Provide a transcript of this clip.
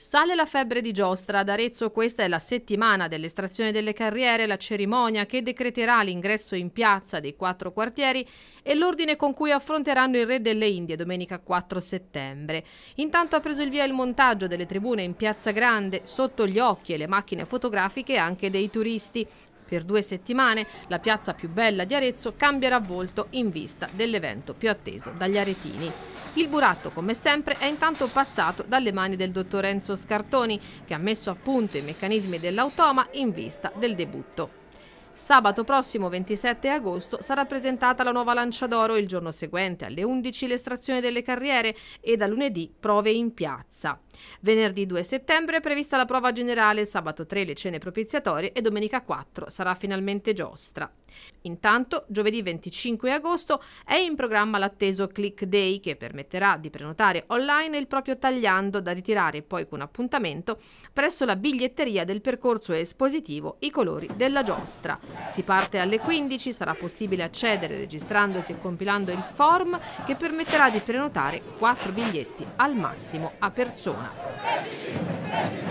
Sale la febbre di giostra. Ad Arezzo questa è la settimana dell'estrazione delle carriere, la cerimonia che decreterà l'ingresso in piazza dei quattro quartieri e l'ordine con cui affronteranno il Re delle Indie domenica 4 settembre. Intanto ha preso il via il montaggio delle tribune in Piazza Grande, sotto gli occhi e le macchine fotografiche anche dei turisti. Per due settimane la piazza più bella di Arezzo cambierà volto in vista dell'evento più atteso dagli aretini. Il buratto, come sempre, è intanto passato dalle mani del dottor Enzo Scartoni, che ha messo a punto i meccanismi dell'automa in vista del debutto. Sabato prossimo 27 agosto sarà presentata la nuova Lancia d'Oro il giorno seguente alle 11 l'estrazione delle carriere e da lunedì prove in piazza. Venerdì 2 settembre è prevista la prova generale, sabato 3 le cene propiziatorie e domenica 4 sarà finalmente giostra. Intanto, giovedì 25 agosto è in programma l'atteso Click Day che permetterà di prenotare online il proprio tagliando da ritirare poi con appuntamento presso la biglietteria del percorso espositivo I colori della giostra. Si parte alle 15, sarà possibile accedere registrandosi e compilando il form che permetterà di prenotare 4 biglietti al massimo a persona.